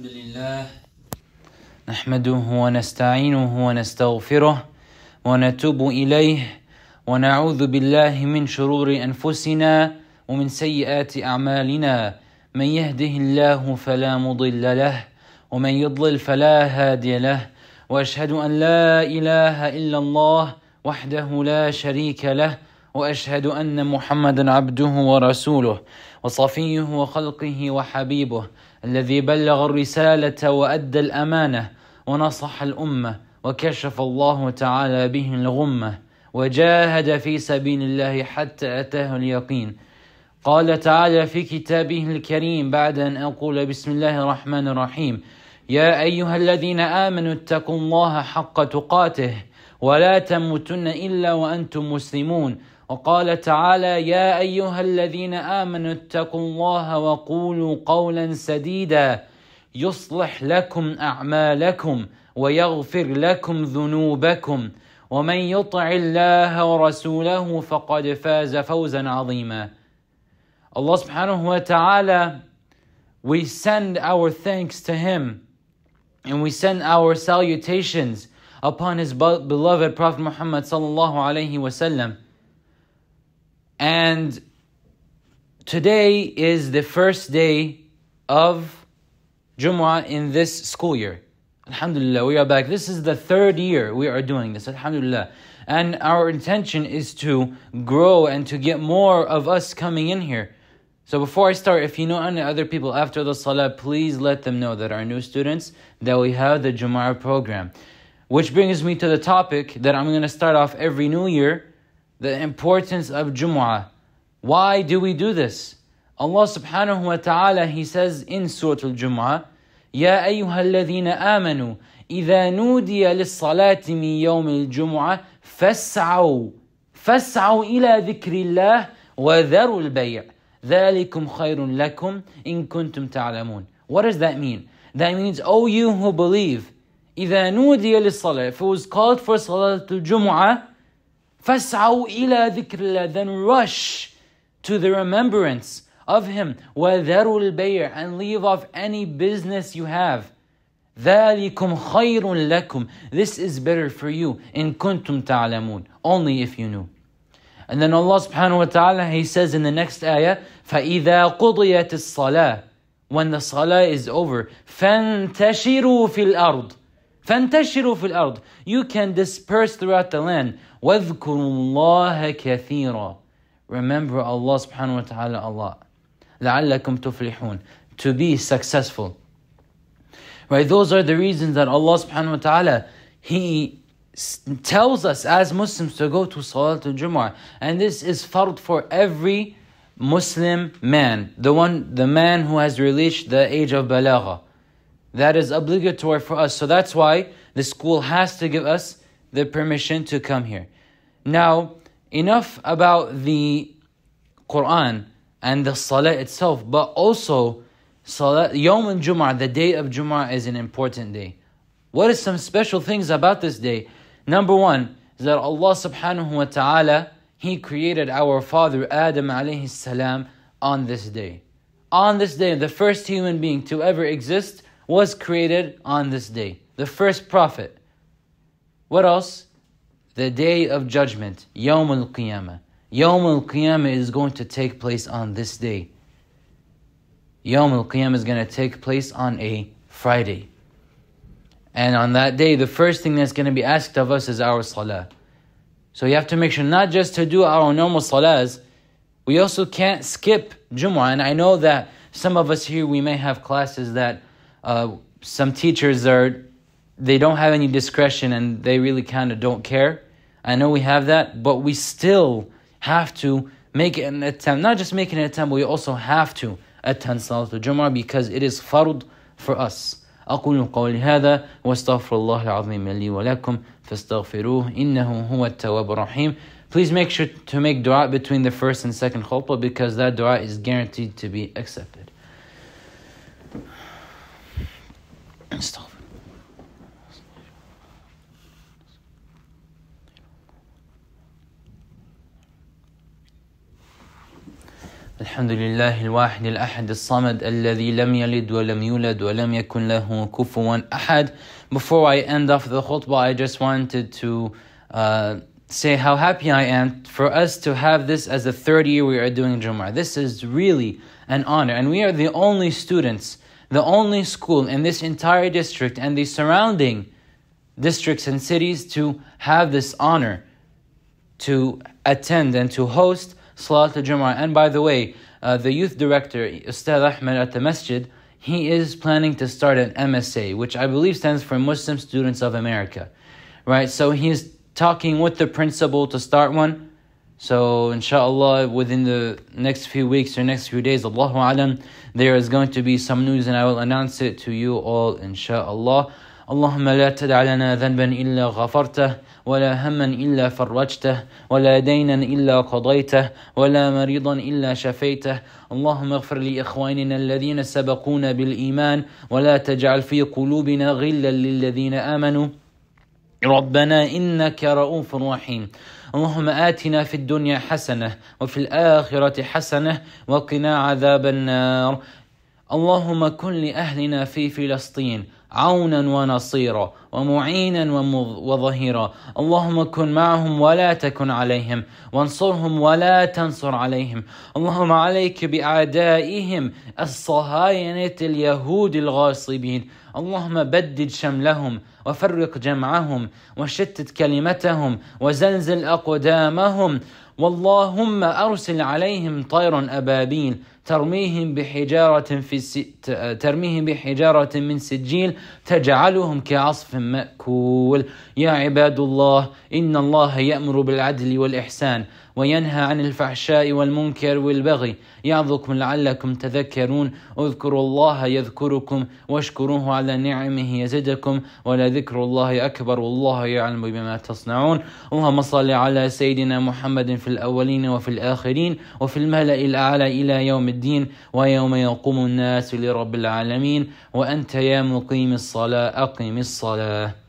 الحمد لله نحمده ونستعينه ونستغفره ونتوب اليه ونعوذ بالله من شرور انفسنا ومن سيئات اعمالنا من يهده الله فلا مضل له ومن يضلل فلا هادي له واشهد ان لا اله الا الله وحده لا شريك له واشهد ان محمدا عبده ورسوله وصفيه وخلقه وحبيبه الذي بلغ الرساله وادى الامانه ونصح الامه وكشف الله تعالى به الغمه وجاهد في سبيل الله حتى اتاه اليقين قال تعالى في كتابه الكريم بعد ان اقول بسم الله الرحمن الرحيم يا ايها الذين امنوا اتقوا الله حق تقاته ولا تموتن الا وانتم مسلمون وقال تعالى يا ايها الذين امنوا اتقوا الله وقولوا قولا سديدا يصلح لكم اعمالكم ويغفر لكم ذنوبكم ومن يطع الله ورسوله فقد فاز فوزا عظيما Allah subhanahu wa ta'ala we send our thanks to him and we send our salutations upon his beloved prophet Muhammad sallallahu alaihi wasallam And today is the first day of Jumu'ah in this school year. Alhamdulillah, we are back. This is the third year we are doing this. Alhamdulillah. And our intention is to grow and to get more of us coming in here. So before I start, if you know any other people after the salah, please let them know that our new students that we have the Jumu'ah program. Which brings me to the topic that I'm going to start off every new year the importance of Jumu'ah. Why do we do this? Allah subhanahu wa ta'ala, He says in Surah Al-Jumu'ah, يا أيها الذين آمنوا إذا نودي للصلاة من يوم الجمعة فاسعوا فاسعوا إلى ذكر الله وذروا البيع ذلكم خير لكم إن كنتم تعلمون What does that mean? That means, O oh, you who believe, إذا نودي للصلاة If it was called for Salatul Jumu'ah. فَاسْعَوْا إِلَى ذِكْرِ اللَّهِ Then rush to the remembrance of Him. وَذَرُوا الْبَيْعَ And leave off any business you have. ذَلِكُمْ خَيْرٌ لَكُمْ This is better for you. إِن كُنْتُمْ تَعْلَمُونَ Only if you knew. And then Allah subhanahu wa ta'ala, He says in the next ayah, فَإِذَا قُضِيَتِ الصَّلَاةِ When the salah is over, فَانْتَشِرُوا فِي الْأَرْضِ فانتشروا في الأرض You can disperse throughout the land واذكروا الله كثيرا Remember Allah subhanahu wa ta'ala a lot لعلكم تفلحون To be successful Right, those are the reasons that Allah subhanahu wa ta'ala He tells us as Muslims to go to Salatul Jumu'ah. And this is fard for every Muslim man, the one, the man who has reached the age of balagha that is obligatory for us. So that's why the school has to give us the permission to come here. Now, enough about the Quran and the Salah itself, but also Salah, Yom al Jum'ah, the day of Jum'ah, is an important day. What is some special things about this day? Number one is that Allah subhanahu wa ta'ala, He created our father Adam alayhi salam on this day. On this day, the first human being to ever exist was created on this day. The first prophet. What else? The day of judgment, Yom al Qiyamah. Yom al Qiyamah is going to take place on this day. Yom al Qiyamah is going to take place on a Friday. And on that day, the first thing that's going to be asked of us is our salah. So you have to make sure not just to do our normal salahs, we also can't skip Jumu'ah. And I know that some of us here, we may have classes that uh, some teachers are they don't have any discretion and they really kind of don't care. I know we have that, but we still have to make an attempt. Not just make an attempt, but we also have to attend Salat al-Jum'ah because it is farud for us. أقول قولي هذا واستغفر الله العظيم لي ولكم فاستغفروه إنه هو التواب الرحيم Please make sure to make dua between the first and second khutbah because that dua is guaranteed to be accepted. and stuff. الحمد لله الواحد الأحد الصمد الذي لم يلد ولم يولد ولم يكن له كفوا أحد Before I end off the khutbah, I just wanted to uh, say how happy I am for us to have this as the third year we are doing Jum'ah. This is really an honor, and we are the only students the only school in this entire district and the surrounding districts and cities to have this honor to attend and to host Salat al Jum'ah. And by the way, uh, the youth director, Ustad Ahmed at the masjid, he is planning to start an MSA, which I believe stands for Muslim Students of America. Right? So he's talking with the principal to start one so inshallah within the next few weeks or next few days, Allahu Alam, there is going to be some news and I will announce it to you all inshallah. اللهم لا تدع لنا ذنبا إلا غفرته ولا هما إلا فرجته ولا دينا إلا قضيته ولا مريضا إلا شفيته اللهم اغفر لإخواننا الذين سبقونا بالإيمان ولا تجعل في قلوبنا غلا للذين آمنوا ربنا إنك رؤوف رحيم اللهم آتنا في الدنيا حسنة وفي الآخرة حسنة وقنا عذاب النار اللهم كن لأهلنا في فلسطين عونا ونصيرا ومعينا وظهيرا اللهم كن معهم ولا تكن عليهم وانصرهم ولا تنصر عليهم اللهم عليك بأعدائهم الصهاينة اليهود الغاصبين اللهم بدد شملهم وفرق جمعهم وشتت كلمتهم وزلزل اقدامهم واللهم ارسل عليهم طير ابابيل ترميهم بحجارة في ترميهم بحجارة من سجيل تجعلهم كعصف مأكول يا عباد الله إن الله يأمر بالعدل والإحسان وينهى عن الفحشاء والمنكر والبغي يعظكم لعلكم تذكرون اذكروا الله يذكركم واشكروه على نعمه يزدكم ولذكر الله أكبر والله يعلم بما تصنعون اللهم صل على سيدنا محمد في الأولين وفي الآخرين وفي الملأ الأعلى إلى يوم الدين ويوم يقوم الناس لرب العالمين وأنت يا مقيم الصلاة أقم الصلاة